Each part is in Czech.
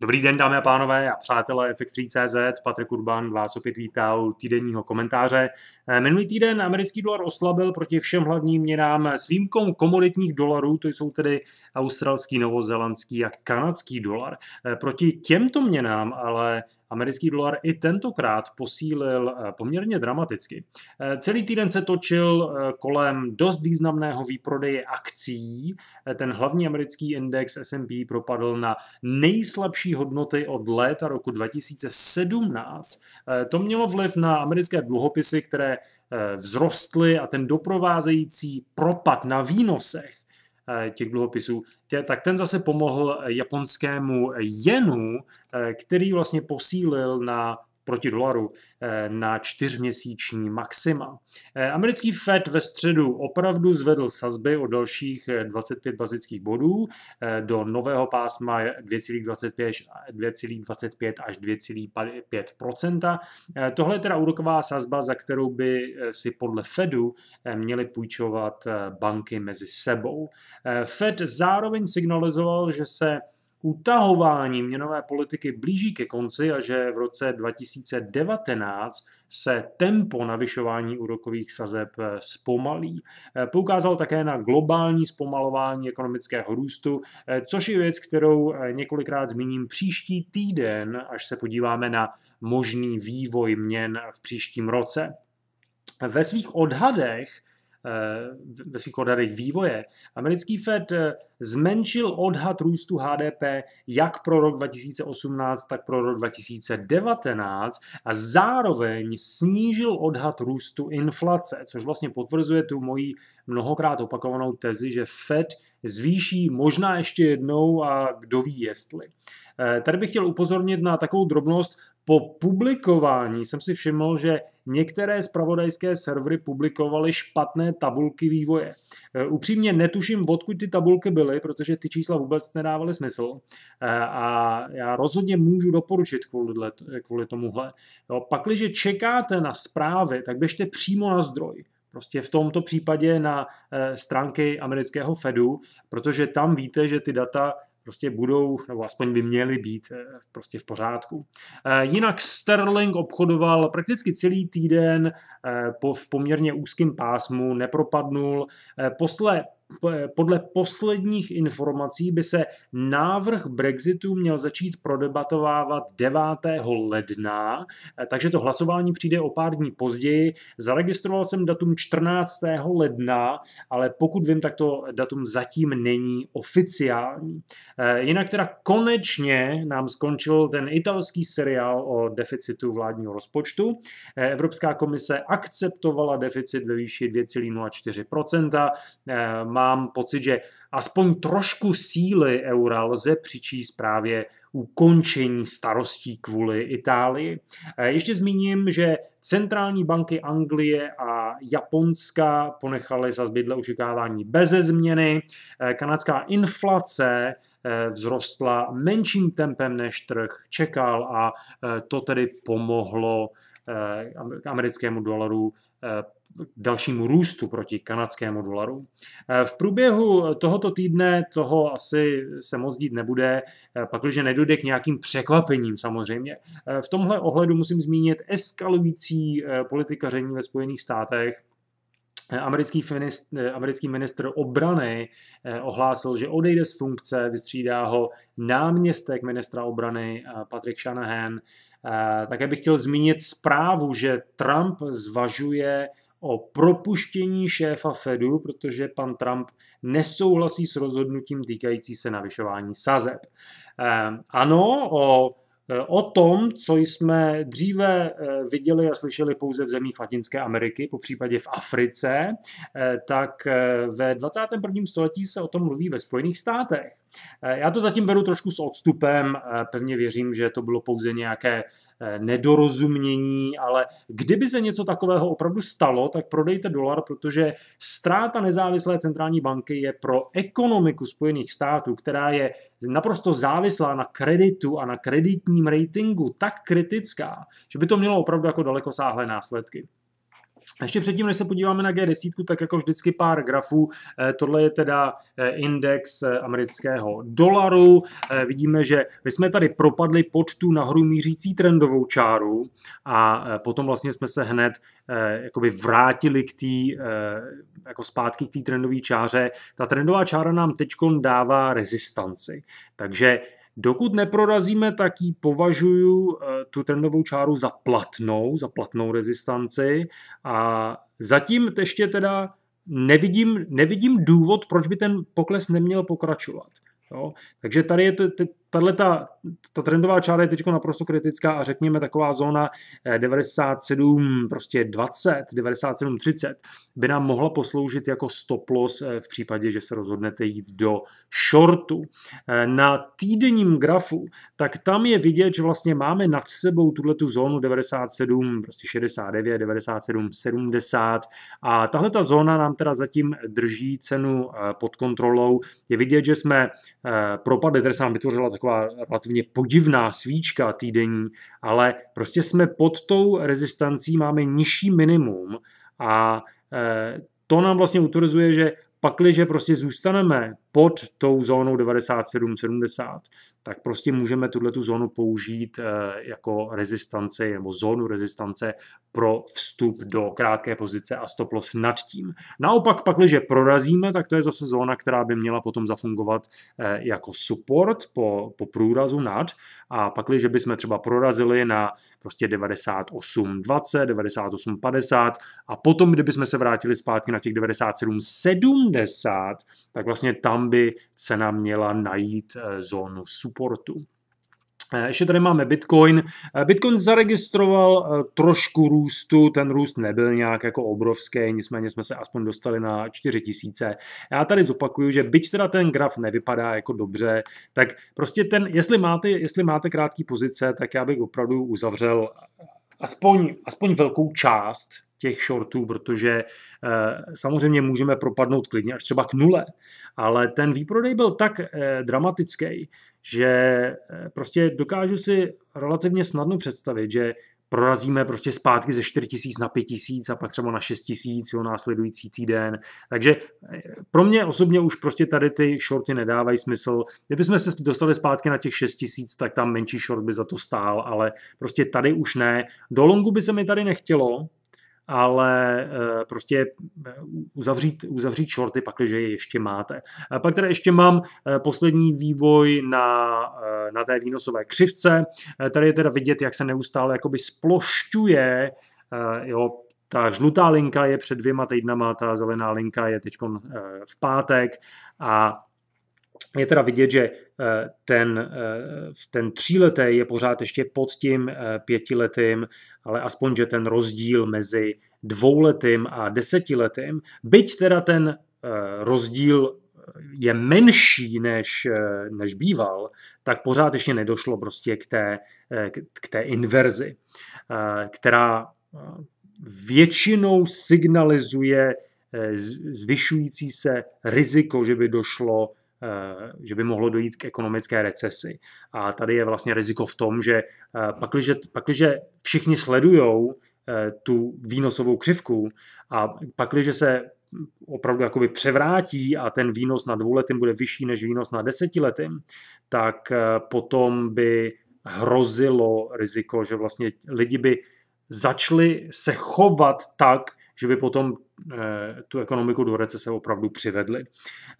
Dobrý den, dámy a pánové a přátelé FX3.cz, Patrik Urban vás opět vítá u týdenního komentáře. Eh, minulý týden americký dolar oslabil proti všem hlavním měnám s výjimkou komoditních dolarů, to jsou tedy australský, novozelandský a kanadský dolar. Eh, proti těmto měnám ale americký dolar i tentokrát posílil eh, poměrně dramaticky. Celý týden se točil kolem dost významného výprodeje akcí. Ten hlavní americký index S&P propadl na nejslabší nejnižší hodnoty od léta roku 2017. Eh, to mělo vliv na americké dluhopisy, které eh, vzrostly a ten doprovázející propad na výnosech eh, těch dluhopisů, tak ten zase pomohl japonskému jenu, který vlastně posílil na proti dolaru eh, na čtyřměsíční maxima. Eh, americký Fed ve středu opravdu zvedl sazby o dalších 25 eh, bazických bodů do nového pásma 2,25 až 2,5 Tohle je teda úroková sazba, za kterou by si podle Fedu měly půjčovat banky mezi sebou. Fed zároveň signalizoval, že se utahování měnové politiky blíží ke konci a že v roce 2019 se tempo navyšování úrokových sazeb eh, zpomalí. Eh, poukázal také na globální zpomalování ekonomického růstu, eh, což je věc, kterou několikrát zmíním příští týden, až se podíváme na možný vývoj měn v příštím roce. Ve svých odhadech Eh, ve svých odhadech vývoje, americký Fed eh, zmenšil odhad růstu HDP jak pro rok 2018, tak pro rok 2019 a zároveň snížil odhad růstu inflace, což vlastně potvrzuje tu moji mnohokrát opakovanou tezi, že Fed zvýší možná ještě jednou a kdo ví jestli. Eh, tady bych chtěl upozornit na takovou drobnost, po publikování jsem si všiml, že některé zpravodajské servery publikovaly špatné tabulky vývoje. E, upřímně netuším, odkud ty tabulky byly, protože ty čísla vůbec nedávaly smysl. E, a já rozhodně můžu doporučit kvůli, tomuhle. pakliže čekáte na zprávy, tak běžte přímo na zdroj. Prostě v tomto případě na e, stránky amerického Fedu, protože tam víte, že ty data prostě budou, nebo aspoň by měly být eh, prostě v pořádku. Eh, jinak Sterling obchodoval prakticky celý týden eh, po, v poměrně úzkém pásmu, nepropadnul. Posle podle posledních informací by se návrh Brexitu měl začít prodebatovávat 9. ledna, eh, takže to hlasování přijde o pár dní později. Zaregistroval jsem datum 14. ledna, ale pokud vím, tak to datum zatím není oficiální. Eh, jinak teda konečně nám skončil ten italský seriál o deficitu vládního rozpočtu. Eh, Evropská komise akceptovala deficit ve výši 2,04% mám pocit, že aspoň trošku síly eura lze přičíst právě ukončení starostí kvůli Itálii. Ještě zmíním, že centrální banky Anglie a Japonska ponechaly sazby dle očekávání beze změny. Eh, kanadská inflace eh, vzrostla menším tempem, než trh čekal a eh, to tedy pomohlo k americkému dolaru dalšímu růstu proti kanadskému dolaru. Eh, v průběhu tohoto týdne toho asi se moc dít nebude, eh, pakliže nedojde k nějakým překvapením samozřejmě. Eh, v tomhle ohledu musím zmínit eskalující politikaření ve Spojených státech, Americký, finist, americký ministr obrany ohlásil, že odejde z funkce, vystřídá ho náměstek ministra obrany Patrick Shanahan. Také bych chtěl zmínit zprávu, že Trump zvažuje o propuštění šéfa Fedu, protože pan Trump nesouhlasí s rozhodnutím týkající se navyšování sazeb. Ehm, ano, o eh, O tom, co jsme dříve eh, viděli a slyšeli pouze v zemích Latinské Ameriky, po případě v Africe, eh, tak ve 21. století se o tom mluví ve Spojených státech. Já to zatím beru trošku s odstupem, pevně věřím, že to bylo pouze nějaké Eh, nedorozumění, ale kdyby se něco takového opravdu stalo, tak prodejte dolar, protože ztráta nezávislé centrální banky je pro ekonomiku Spojených států, která je naprosto závislá na kreditu a na kreditním ratingu, tak kritická, že by to mělo opravdu jako sáhlé následky. Ještě předtím, než se podíváme na G10, tak jako vždycky pár grafů. Eh, tohle je teda eh, index eh, amerického dolaru. Vidíme, že my jsme tady propadli pod tu nahoru mířící trendovou čáru a potom vlastně jsme se hned jakoby vrátili k tý, jako zpátky k té trendové čáře. Ta trendová čára nám teď dává rezistanci. Takže Dokud neprorazíme, tak ji považuji eh, tu trendovou čáru za platnou, za platnou rezistanci a zatím ještě teda nevidím, nevidím důvod, proč by ten pokles neměl pokračovat. Jo? Takže tady je, to, tahle ta, ta trendová čára je teď naprosto kritická a řekněme taková zóna 97 eh, prostě 20, 97 30 by nám mohla posloužit jako stop loss eh, v případě, že se rozhodnete jít do shortu. Eh, na týdenním grafu, tak tam je vidět, že vlastně máme nad sebou tuhle tu zónu 97, prostě 69, 97, 70 a tahle ta zóna nám teda zatím drží cenu pod kontrolou. Je vidět, že jsme propadli, tady se nám vytvořila taková relativně podivná svíčka týdenní, ale prostě jsme pod tou rezistancí, máme nižší minimum a eh, to nám vlastně utvrzuje, že pakliže prostě zůstaneme pod tou zónou 97,70, tak prostě můžeme tuhle tu zónu použít eh, jako rezistanci nebo zónu rezistance pro vstup do krátké pozice a stop loss nad tím. Naopak pak, když prorazíme, tak to je zase zóna, která by měla potom zafungovat eh, jako support po, po průrazu nad a pak, když bychom třeba prorazili na prostě 98,20, 98,50 a potom, kdybychom se vrátili zpátky na těch 97,70, tak vlastně tam by cena měla najít eh, zónu supportu. Eh, ještě tady máme Bitcoin. Eh, Bitcoin zaregistroval trošku růstu, ten růst nebyl nějak jako obrovský, nicméně jsme se aspoň dostali na 4 tisíce. Já tady zopakuju, že byť teda ten graf nevypadá jako dobře, tak prostě ten, jestli máte, jestli máte krátký pozice, tak já bych opravdu uzavřel aspoň, aspoň velkou část těch shortů, protože eh, samozřejmě můžeme propadnout klidně až třeba k nule, ale ten výprodej byl tak eh, dramatický, že eh, prostě dokážu si relativně snadno představit, že prorazíme prostě zpátky ze 4 tisíc na 5 tisíc a pak třeba na 6 tisíc jo, následující týden. Takže pro mě osobně už prostě tady ty shorty nedávají smysl. Kdybychom se dostali zpátky na těch 6 tisíc, tak tam menší short by za to stál, ale prostě tady už ne. Do longu by se mi tady nechtělo, ale eh, prostě eh, uzavřít, uzavřít shorty, pakliže je ještě máte. A pak tady ještě mám eh, poslední vývoj na, na té výnosové křivce. Tady je teda vidět, jak se neustále jakoby splošťuje jo, ta žlutá linka je před dvěma týdnama, ta zelená linka je teď v pátek a je teda vidět, že Eh, ten, eh, ten tříletý je pořád ještě pod tím eh, pětiletým, ale aspoň, že ten rozdíl mezi dvouletým a desetiletým, byť teda ten rozdíl je menší, než, než býval, tak pořád ještě nedošlo prostě k té, k té inverzi, která většinou signalizuje zvyšující se riziko, že by došlo Eh, že by mohlo dojít k ekonomické recesi. A tady je vlastně riziko v tom, že eh, pakliže, pakliže všichni sledujou eh, tu výnosovou křivku a pakliže se opravdu jakoby převrátí a ten výnos na dvouletým bude vyšší než výnos na desetiletým, tak potom by hrozilo riziko, že vlastně lidi by začali se chovat tak, že by potom eh, tu ekonomiku do recese opravdu přivedli.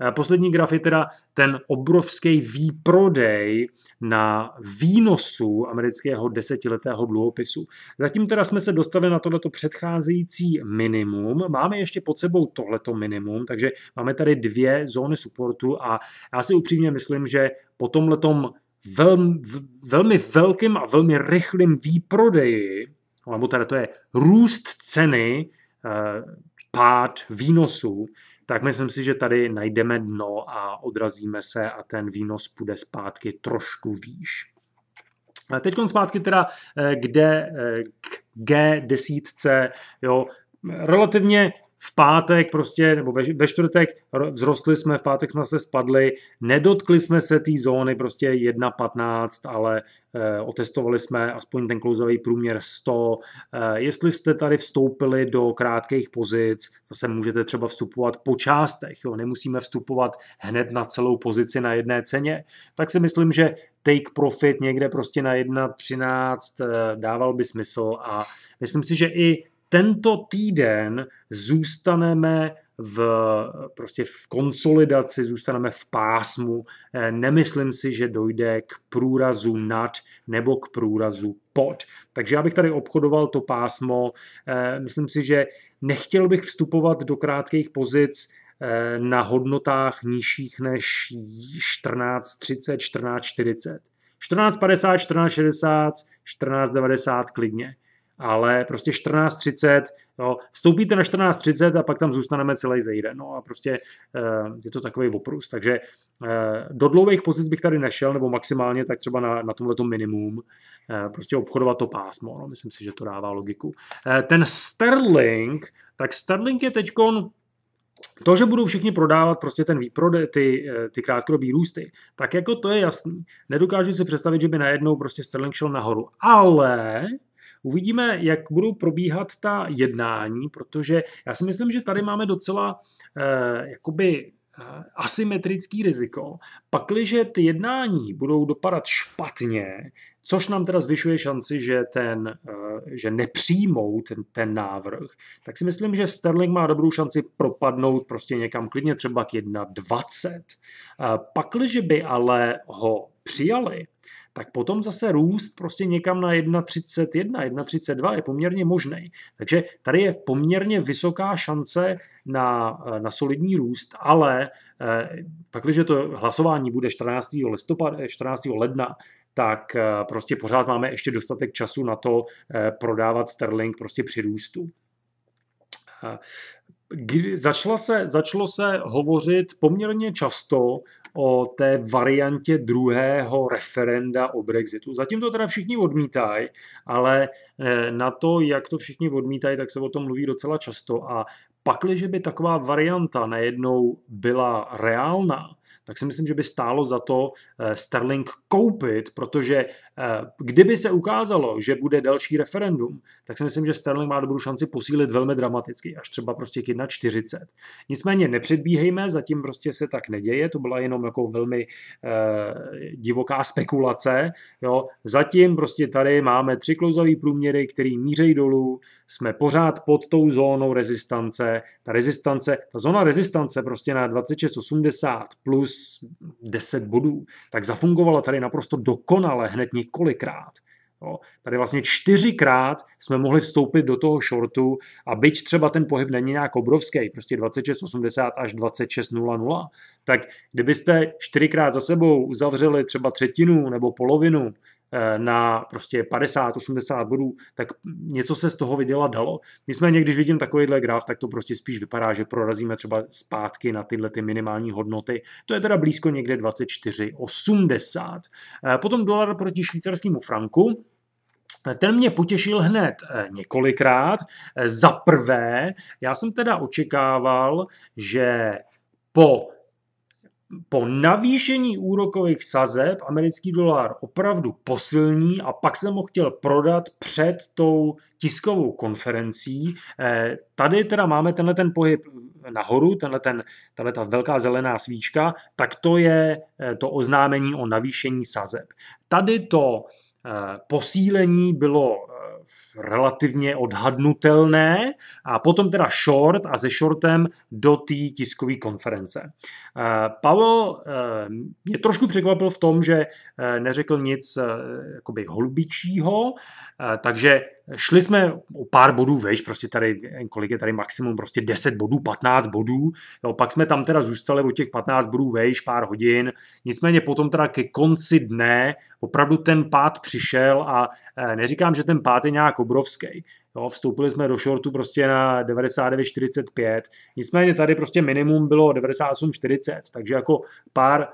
Eh, poslední graf je teda ten obrovský výprodej na výnosu amerického desetiletého dluhopisu. Zatím teda jsme se dostali na tohleto předcházející minimum. Máme ještě pod sebou tohleto minimum, takže máme tady dvě zóny supportu a já si upřímně myslím, že po tomhletom velmi, velmi velkým a velmi rychlým výprodeji, nebo teda to je růst ceny pád výnosů, tak myslím si, že tady najdeme dno a odrazíme se a ten výnos půjde zpátky trošku výš. teď zpátky teda eh, kde eh, k G10, jo, relativně v pátek prostě, nebo ve, ve čtvrtek vzrostli jsme, v pátek jsme se spadli, nedotkli jsme se té zóny prostě 1,15, ale e, otestovali jsme aspoň ten klouzavý průměr 100. E, eh, jestli jste tady vstoupili do krátkých pozic, zase můžete třeba vstupovat po částech, jo, nemusíme vstupovat hned na celou pozici na jedné ceně, tak si myslím, že take profit někde prostě na 1,13 e, eh, dával by smysl a myslím si, že i tento týden zůstaneme v, prostě v konsolidaci, zůstaneme v pásmu. Eh, nemyslím si, že dojde k průrazu nad nebo k průrazu pod. Takže já bych tady obchodoval to pásmo. Eh, myslím si, že nechtěl bych vstupovat do krátkých pozic eh, na hodnotách nižších než 14,30, 14,40. 14,50, 14,60, 14,90 klidně ale prostě 14.30, jo, vstoupíte na 14.30 a pak tam zůstaneme celý týden. No a prostě eh, je to takový oprus. Takže eh, do dlouhých pozic bych tady nešel, nebo maximálně tak třeba na, na tomhle minimum, eh, prostě obchodovat to pásmo. No, myslím si, že to dává logiku. Ten Sterling, tak Sterling je teďkon to, že budou všichni prodávat prostě ten výprode, ty, ty krátkodobý růsty, tak jako to je jasný. Nedokážu si představit, že by najednou prostě Sterling šel nahoru. Ale Uvidíme, jak budou probíhat ta jednání, protože já si myslím, že tady máme docela eh, jakoby eh, asymetrický riziko. Pakliže ty jednání budou dopadat špatně, což nám teda zvyšuje šanci, že, ten, eh, že nepřijmou ten, ten návrh, tak si myslím, že Sterling má dobrou šanci propadnout prostě někam klidně třeba k 1,20. Eh, pakliže by ale ho přijali, tak potom zase růst prostě někam na 1,31, 1,32 je poměrně možný. Takže tady je poměrně vysoká šance na, eh, na solidní růst, ale eh, pak, když to hlasování bude 14. listopadu, 14. ledna, tak eh, prostě pořád máme ještě dostatek času na to prodávat Sterling prostě při růstu kdy začala se, začalo se hovořit poměrně často o té variantě druhého referenda o Brexitu. Zatím to teda všichni odmítají, ale eh, na to, jak to všichni odmítají, tak se o tom mluví docela často. A pakliže by taková varianta najednou byla reálná, tak si myslím, že by stálo za to eh, Sterling koupit, protože Eh, kdyby se ukázalo, že bude další referendum, tak si myslím, že Sterling má dobrou šanci posílit velmi dramaticky, až třeba prostě k 1,40. Nicméně nepředbíhejme, zatím prostě se tak neděje, to byla jenom jako velmi eh, divoká spekulace. Jo. Zatím prostě tady máme tři klouzavý průměry, který mířejí dolů, jsme pořád pod tou zónou rezistance. Ta rezistance, ta zóna rezistance prostě na 26,80 plus 10 bodů, tak zafungovala tady naprosto dokonale hned několikrát. Jo. Tady vlastně čtyřikrát jsme mohli vstoupit do toho shortu a byť třeba ten pohyb není nějak obrovský, prostě 26,80 až 26,00, tak kdybyste čtyřikrát za sebou uzavřeli třeba třetinu nebo polovinu Eh, na prostě 50, 80 bodů, tak něco se z toho vydělat dalo. Nicméně, když vidím takovýhle graf, tak to prostě spíš vypadá, že prorazíme třeba zpátky na tyhle ty minimální hodnoty. To je teda blízko někde 24,80. Eh, potom dolar proti švýcarskému franku, eh, ten mě potěšil hned několikrát. Za prvé, já jsem teda očekával, že po po navýšení úrokových sazeb americký dolar opravdu posilní a pak jsem ho chtěl prodat před tou tiskovou konferencí. Eh, tady teda máme tenhle ten pohyb nahoru, tenhle ten, tenhle ta velká zelená svíčka, tak to je eh, to oznámení o navýšení sazeb. Tady to eh, posílení bylo relativně odhadnutelné a potom teda short a ze shortem do té tiskové konference. Eh, Pavel eh, mě trošku překvapil v tom, že eh, neřekl nic jakoby holubičího, takže šli jsme o pár bodů veš, prostě tady, kolik je tady maximum, prostě 10 bodů, 15 bodů, jo, pak jsme tam teda zůstali o těch 15 bodů veš pár hodin, nicméně potom teda ke konci dne opravdu ten pád přišel a neříkám, že ten pád je nějak obrovský. Jo, vstoupili jsme do shortu prostě na 99,45, nicméně tady prostě minimum bylo 98,40, takže jako pár,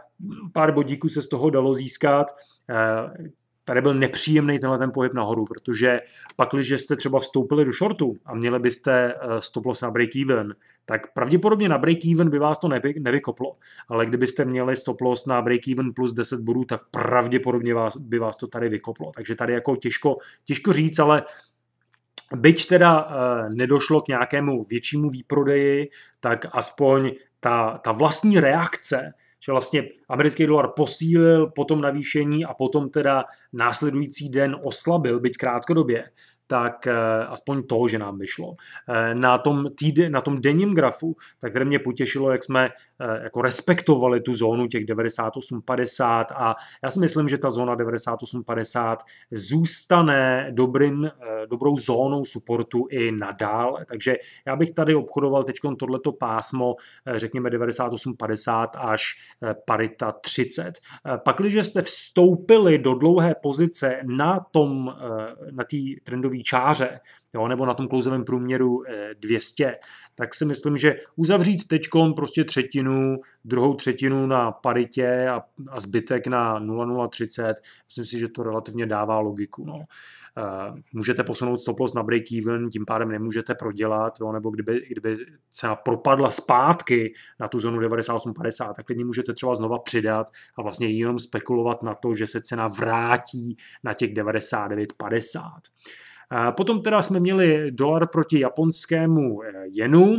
pár bodíků se z toho dalo získat. Eh, tady byl nepříjemný tenhle ten pohyb nahoru, protože pak, když jste třeba vstoupili do shortu a měli byste eh, stop loss na break-even, tak pravděpodobně na break-even by vás to nevy, nevykoplo, ale kdybyste měli stop loss na break-even plus 10 bodů, tak pravděpodobně vás, by vás to tady vykoplo. Takže tady jako těžko, těžko říct, ale byť teda eh, nedošlo k nějakému většímu výprodeji, tak aspoň ta, ta vlastní reakce že vlastně americký dolar posílil potom navýšení a potom teda následující den oslabil, byť krátkodobě tak eh, aspoň to, že nám vyšlo. Eh, na tom, týde, na tom denním grafu, tak které mě potěšilo, jak jsme eh, jako respektovali tu zónu těch 98,50 a já si myslím, že ta zóna 98,50 zůstane dobrým, dobrou zónou supportu i nadál, takže já bych tady obchodoval teď tohleto pásmo, řekněme 98,50 až parita 30. Pak, když jste vstoupili do dlouhé pozice na tom, na té trendové klouzové čáře, jo, nebo na tom klouzavém průměru 200, eh, tak si myslím, že uzavřít teď prostě třetinu, druhou třetinu na paritě a, a zbytek na 0,030, myslím si, že to relativně dává logiku. No. Eh, můžete posunout stop loss na break even, tím pádem nemůžete prodělat, jo, nebo kdyby, kdyby cena propadla zpátky na tu zónu 98,50, tak klidně můžete třeba znova přidat a vlastně jenom spekulovat na to, že se cena vrátí na těch 99,50. Potom teda jsme měli dolar proti japonskému eh, jenu.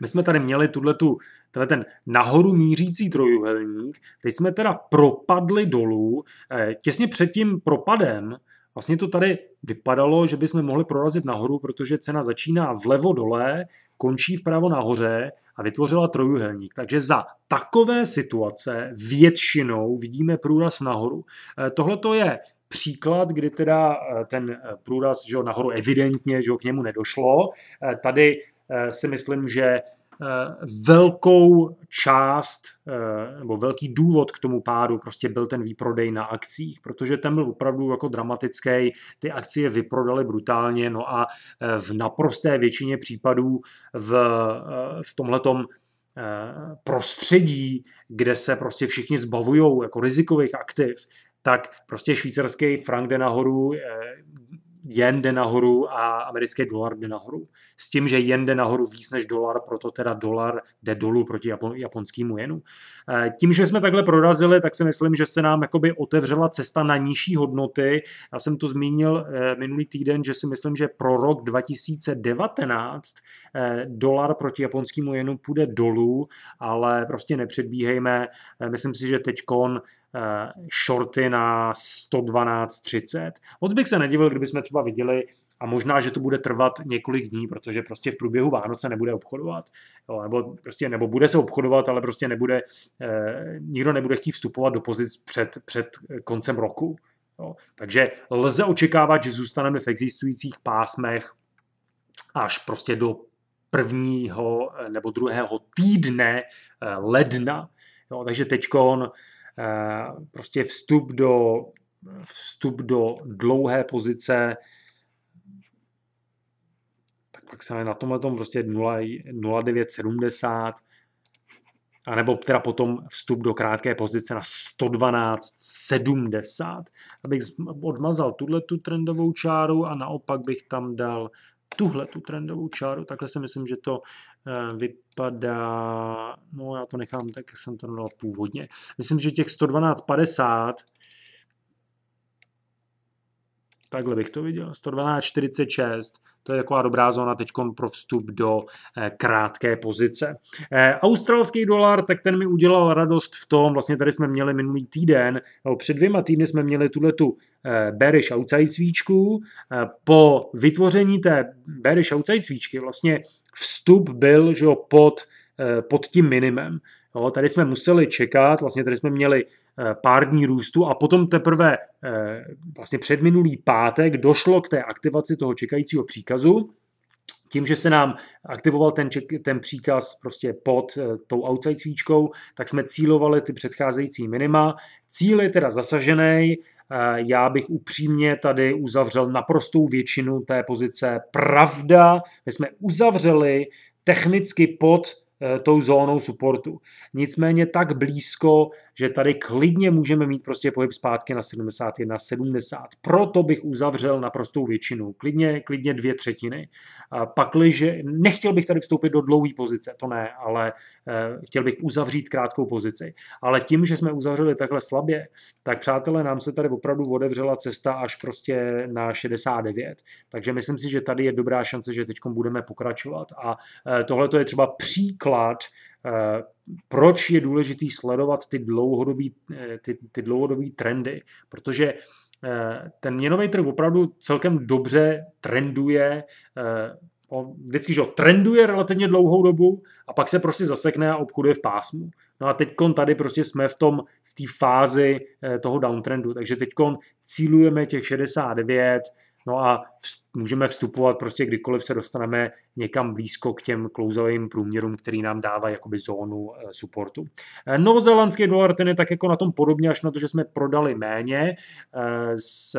My jsme tady měli tuto, tenhle ten nahoru mířící trojuhelník. Teď jsme teda propadli dolů. Eh, těsně před tím propadem Vlastně to tady vypadalo, že bychom mohli prorazit nahoru, protože cena začíná vlevo dole, končí vpravo nahoře a vytvořila trojuhelník. Takže za takové situace většinou vidíme průraz nahoru. Eh, tohle to je příklad, kdy teda eh, ten eh, průraz že jo, nahoru evidentně že jo, k němu nedošlo. Eh, tady si myslím, že velkou část nebo velký důvod k tomu pádu prostě byl ten výprodej na akcích, protože ten byl opravdu jako dramatický, ty akcie vyprodaly brutálně, no a v naprosté většině případů v, v tomhletom prostředí, kde se prostě všichni zbavují jako rizikových aktiv, tak prostě švýcarský frank jde nahoru, eh, jen jde nahoru a americký dolar jde nahoru. S tím, že jen jde nahoru víc než dolar, proto teda dolar jde dolů proti japonskému jenu. Eh, tím, že jsme takhle prorazili, tak si myslím, že se nám jakoby otevřela cesta na nižší hodnoty. Já jsem to zmínil eh, minulý týden, že si myslím, že pro rok 2019 dolar proti japonskému jenu půjde dolů, ale prostě nepředbíhejme. Myslím si, že teďkon Eh, shorty na 112,30. Moc bych se nedivil, kdybychom třeba viděli, a možná, že to bude trvat několik dní, protože prostě v průběhu Vánoce nebude obchodovat, jo, nebo, prostě, nebo bude se obchodovat, ale prostě nebude, eh, nikdo nebude chtít vstupovat do pozic před, před koncem roku. Jo. Takže lze očekávat, že zůstaneme v existujících pásmech až prostě do prvního eh, nebo druhého týdne eh, ledna. Jo, takže teďkon eh, Eh, prostě vstup do, vstup do dlouhé pozice, tak pak se na tomhle tom prostě 0,970, a nebo teda potom vstup do krátké pozice na 112,70, abych odmazal tuhle tu trendovou čáru a naopak bych tam dal tuhle tu trendovou čáru, takhle si myslím, že to eh, vypadá, no já to nechám tak, jak jsem to dal původně. Myslím, že těch 112,50 Takhle bych to viděl. 112,46. To je taková dobrá zóna teď pro vstup do eh, krátké pozice. Eh, australský dolar, tak ten mi udělal radost v tom, vlastně tady jsme měli minulý týden, nebo před dvěma týdny jsme měli tuhle tu eh, bearish outside svíčku. Po vytvoření té bearish outside svíčky vlastně vstup byl že jo, pod, pod tím minimem. No, tady jsme museli čekat, vlastně tady jsme měli eh, pár dní růstu a potom teprve eh, vlastně předminulý pátek došlo k té aktivaci toho čekajícího příkazu. Tím, že se nám aktivoval ten, ček, ten příkaz prostě pod eh, tou outside svíčkou, tak jsme cílovali ty předcházející minima. Cíl je teda zasažený, já bych upřímně tady uzavřel naprostou většinu té pozice. Pravda, my jsme uzavřeli technicky pod Eh, tou zónou supportu. Nicméně tak blízko, že tady klidně můžeme mít prostě pohyb zpátky na 71, 70. Proto bych uzavřel naprostou většinu, klidně, klidně dvě třetiny. A pakliže, nechtěl bych tady vstoupit do dlouhé pozice, to ne, ale eh, chtěl bych uzavřít krátkou pozici. Ale tím, že jsme uzavřeli takhle slabě, tak přátelé, nám se tady opravdu otevřela cesta až prostě na 69. Takže myslím si, že tady je dobrá šance, že teď budeme pokračovat. A eh, tohle tohle je třeba příklad základ, eh, proč je důležitý sledovat ty dlouhodobý, eh, ty, ty dlouhodobý trendy, protože eh, ten měnový trh opravdu celkem dobře trenduje, vždycky, že trenduje relativně dlouhou dobu a pak se prostě zasekne a obchoduje v pásmu. No a teďkon tady prostě jsme v tom, v té fázi toho downtrendu, takže teďkon cílujeme těch 69, No a můžeme vstupovat prostě kdykoliv se dostaneme někam blízko k těm klouzavým průměrům, který nám dává jakoby zónu eh, supportu. Eh, novozélandský dolar ten je tak jako na tom podobně, až na to, že jsme prodali méně. Eh, s,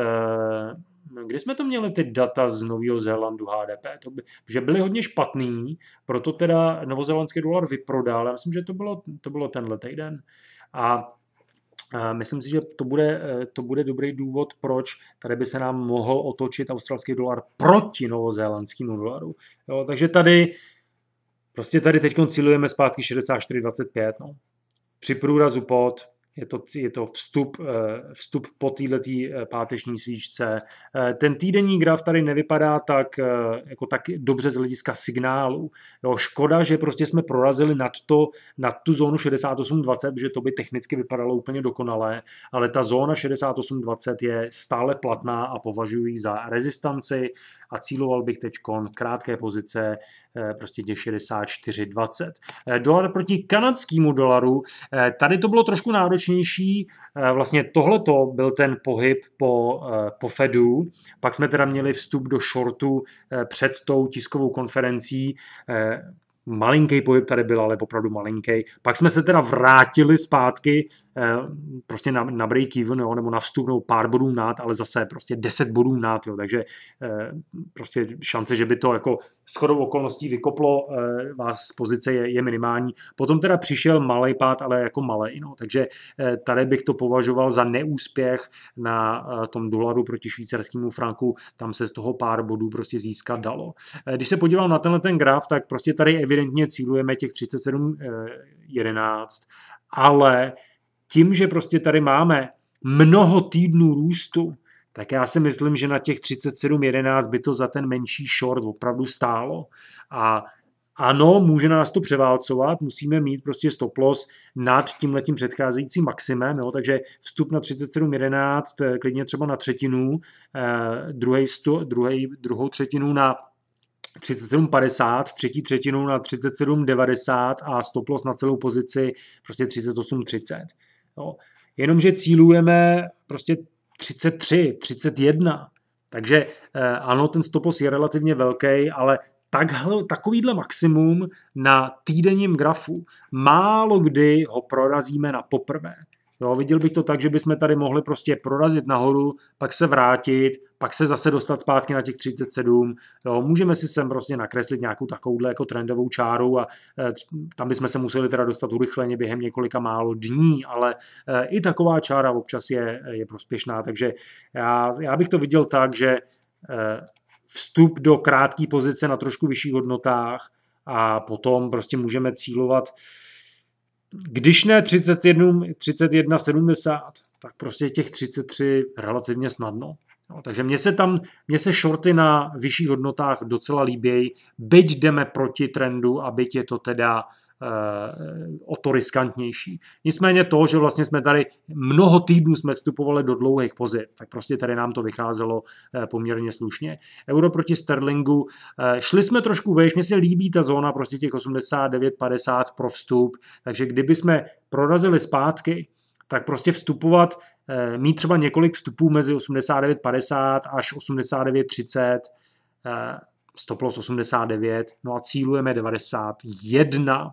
kde jsme to měli ty data z Nového Zélandu HDP? To by, že byly hodně špatný, proto teda novozélandský dolar vyprodal. Já myslím, že to bylo, to bylo tenhle týden. A Myslím si, že to bude, eh, to bude dobrý důvod, proč tady by se nám mohl otočit australský dolar proti novozélandskému dolaru. Jo, takže tady prostě tady teď koncilujeme zpátky 64,25. No. Při průrazu pod je to, je to vstup, eh, vstup po této eh, páteční svíčce. Eh, ten týdenní graf tady nevypadá tak, jako tak dobře z hlediska signálu. Jo, škoda, že prostě jsme prorazili nad, to, nad tu zónu 6820, že to by technicky vypadalo úplně dokonale, ale ta zóna 6820 je stále platná a považuji za rezistanci a cíloval bych teď krátké pozice prostě 64,20. Dolar proti kanadskému dolaru, tady to bylo trošku náročné, náročnější. Eh, vlastně tohle to byl ten pohyb po, eh, po Fedu. Pak jsme teda měli vstup do shortu eh, před tou tiskovou konferencí. Malinký pohyb tady byl, ale opravdu malinký. Pak jsme se teda vrátili zpátky prostě na, na break even, jo, nebo na vstupnou pár bodů nát, ale zase prostě 10 bodů nát, jo, takže prostě šance, že by to jako shodou okolností vykoplo eh, vás z pozice je, je minimální. Potom teda přišel malý pád, ale jako malý. No. Takže eh, tady bych to považoval za neúspěch na eh, tom dolaru proti švýcarskému franku. Tam se z toho pár bodů prostě získat dalo. Když se podívám na tenhle ten graf, tak prostě tady evidentně cílujeme těch 37,11, ale tím, že prostě tady máme mnoho týdnů růstu, tak já si myslím, že na těch 37.11 by to za ten menší short opravdu stálo. A ano, může nás to převálcovat, musíme mít prostě stop loss nad tímhletím předcházejícím maximem, jo, takže vstup na 37,11, eh, klidně třeba na třetinu, eh, druhý stu, druhou třetinu na 37,50, třetí třetinu na 37,90 a stop loss na celou pozici prostě 38,30. Jenomže cílujeme prostě 33, 31. Takže eh, ano, ten stopos je relativně velký, ale takhle, takovýhle maximum na týdenním grafu málo kdy ho prorazíme na poprvé. Jo, viděl bych to tak, že bychom tady mohli prostě prorazit nahoru, pak se vrátit, pak se zase dostat zpátky na těch 37. Jo, můžeme si sem prostě nakreslit nějakou takovouhle jako trendovou čáru a e, tam bychom se museli teda dostat urychleně během několika málo dní, ale e, i taková čára občas je, je prospěšná, takže já, já bych to viděl tak, že e, vstup do krátké pozice na trošku vyšších hodnotách a potom prostě můžeme cílovat když ne 31, 31, 70, tak prostě těch 33 relativně snadno. No, takže mně se tam, mně se shorty na vyšších hodnotách docela líbějí, byť jdeme proti trendu a byť je to teda Eh, o to riskantnější. Nicméně to, že vlastně jsme tady mnoho týdnů jsme vstupovali do dlouhých pozic, tak prostě tady nám to vycházelo eh, poměrně slušně. Euro proti sterlingu, eh, šli jsme trošku vejš, mně se líbí ta zóna prostě těch 89,50 pro vstup, takže kdyby jsme prorazili zpátky, tak prostě vstupovat, mít třeba několik vstupů mezi 89,50 až 89,30, stop loss 89, no a cílujeme 91.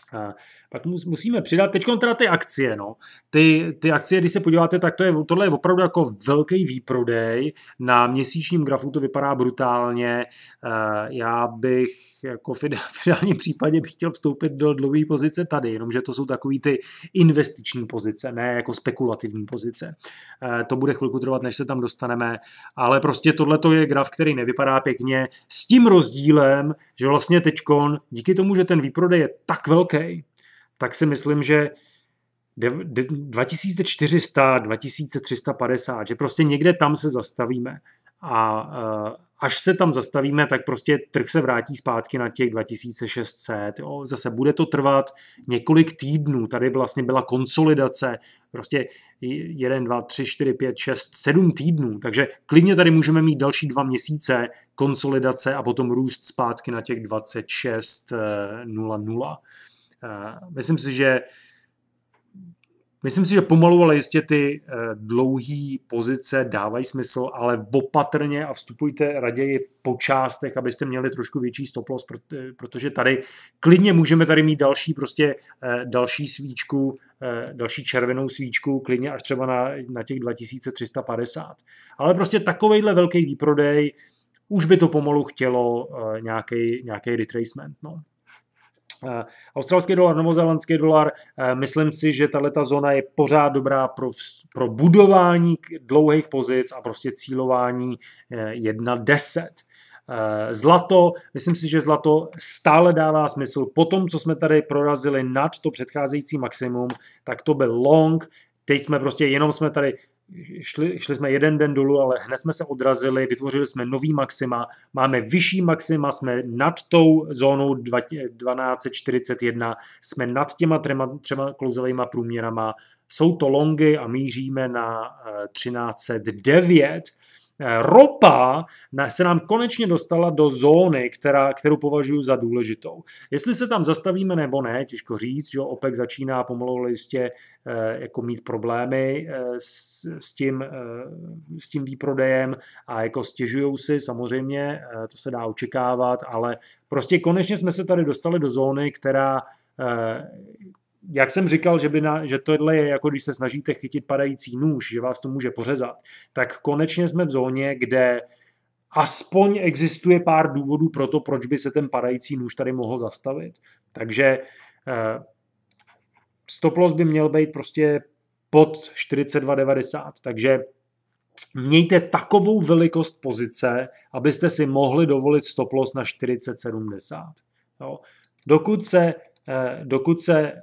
Eh, pak musíme přidat, teď teda ty akcie, no. Ty, ty akcie, když se podíváte, tak to je, tohle je opravdu jako velký výprodej. Na měsíčním grafu to vypadá brutálně. Eh, já bych jako v ideálním případě bych chtěl vstoupit do dlouhé pozice tady, jenomže to jsou takové ty investiční pozice, ne jako spekulativní pozice. Eh, to bude chvilku trvat, než se tam dostaneme, ale prostě tohle to je graf, který nevypadá pěkně, s tím rozdílem, že vlastně teďkon, díky tomu, že ten výprodej je tak velký, tak si myslím, že 2400, 2350, že prostě někde tam se zastavíme. A eh, až se tam zastavíme, tak prostě trh se vrátí zpátky na těch 2600. Jo. Zase bude to trvat několik týdnů. Tady vlastně byla konsolidace, prostě 1, 2, 3, 4, 5, 6, 7 týdnů. Takže klidně tady můžeme mít další dva měsíce konsolidace a potom růst zpátky na těch 2600. Myslím si, že Myslím si, že pomalu, ale jistě ty eh, dlouhé pozice dávají smysl, ale opatrně a vstupujte raději po částech, abyste měli trošku větší stoplost, protože tady klidně můžeme tady mít další prostě eh, další svíčku, eh, další červenou svíčku, klidně až třeba na, na těch 2350. Ale prostě takovejhle velký výprodej už by to pomalu chtělo nějaký retracement. No. Eh, australský dolar, novozélandský dolar, eh, myslím si, že tato zóna je pořád dobrá pro, pro budování dlouhých pozic a prostě cílování 1,10. Eh, zlato, myslím si, že zlato stále dává smysl. Po tom, co jsme tady prorazili nad to předcházející maximum, tak to byl long, teď jsme prostě, jenom jsme tady šli, šli jsme jeden den dolů, ale hned jsme se odrazili, vytvořili jsme nový maxima, máme vyšší maxima, jsme nad tou zónou 1241, jsme nad těma třema, třema klouzavýma průměrama, jsou to longy a míříme na 1309, eh, Eh, ropa se nám konečně dostala do zóny, která, kterou považuji za důležitou. Jestli se tam zastavíme nebo ne, těžko říct, že OPEC začíná pomalu listě eh, jako mít problémy eh, s, s, tím, s tím výprodejem a jako stěžují si samozřejmě, to se dá očekávat, ale prostě konečně jsme se tady dostali do zóny, která jak jsem říkal, že, by na, že tohle je jako když se snažíte chytit padající nůž, že vás to může pořezat, tak konečně jsme v zóně, kde aspoň existuje pár důvodů pro to, proč by se ten padající nůž tady mohl zastavit. Takže eh, stop loss by měl být prostě pod 42,90, takže mějte takovou velikost pozice, abyste si mohli dovolit stop loss na 40,70. Jo. Dokud se Eh, dokud, se, eh,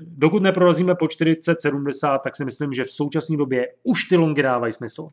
dokud neprorazíme po 40-70, tak si myslím, že v současné době už ty longy dávají smysl.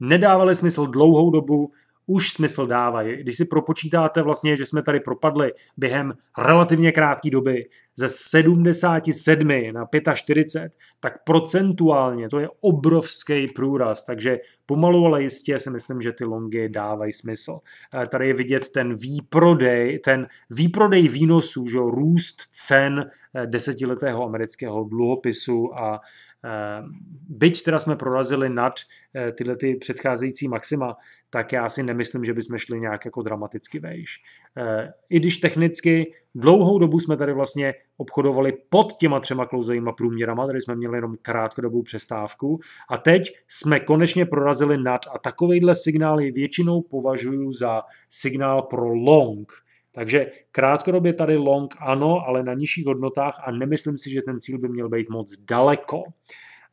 Nedávaly smysl dlouhou dobu, už smysl dávají. Když si propočítáte vlastně, že jsme tady propadli během relativně krátké doby ze 77 na 45, tak procentuálně to je obrovský průraz, takže pomalu ale jistě si myslím, že ty longy dávají smysl. Eh, tady je vidět ten výprodej, ten výprodej výnosů, že růst cen eh, desetiletého amerického dluhopisu a Eh, byť teda jsme prorazili nad eh, tyhle ty předcházející maxima, tak já si nemyslím, že bychom šli nějak jako dramaticky vejš. Eh, I když technicky dlouhou dobu jsme tady vlastně obchodovali pod těma třema klouzejima průměrama, tady jsme měli jenom krátkodobou přestávku a teď jsme konečně prorazili nad a takovýhle signál je většinou považuji za signál pro long – takže krátkodobě tady long ano, ale na nižších hodnotách a nemyslím si, že ten cíl by měl být moc daleko.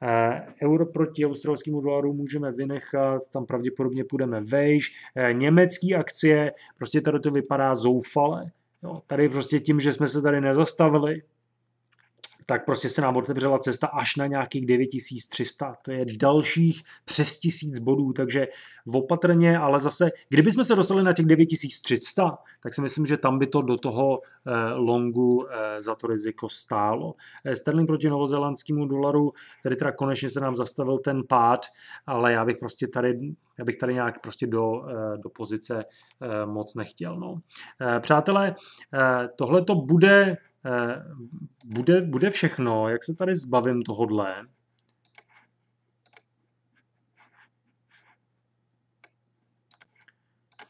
Eh, euro proti australskému dolaru můžeme vynechat, tam pravděpodobně půjdeme vejš. Eh, německý akcie, prostě tady to vypadá zoufale. Jo, tady prostě tím, že jsme se tady nezastavili, tak prostě se nám otevřela cesta až na nějakých 9300, to je dalších přes tisíc bodů, takže opatrně, ale zase, kdyby jsme se dostali na těch 9300, tak si myslím, že tam by to do toho eh, longu eh, za to riziko stálo. Eh, sterling proti novozelandskému dolaru, tady teda konečně se nám zastavil ten pád, ale já bych prostě tady, já bych tady nějak prostě do, do pozice moc nechtěl. No. Přátelé, tohle to bude Eh, bude, bude všechno, jak se tady zbavím tohodle.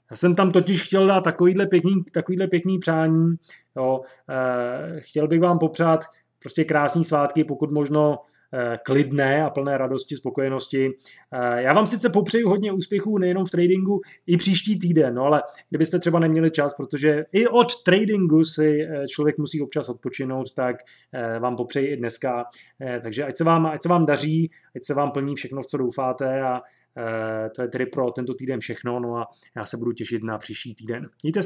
Já jsem tam totiž chtěl dát takovýhle pěkný, takovýhle pěkný přání. Jo. Eh, chtěl bych vám popřát prostě krásný svátky, pokud možno Eh, klidné a plné radosti, spokojenosti. Eh, já vám sice popřeju hodně úspěchů nejenom v tradingu, i příští týden, no ale kdybyste třeba neměli čas, protože i od tradingu si eh, člověk musí občas odpočinout, tak vám popřeji i dneska. Takže ať se vám, ať se vám daří, ať se vám plní všechno, v co doufáte a to je tedy pro tento týden všechno, no a já se budu těšit na příští týden. Mějte se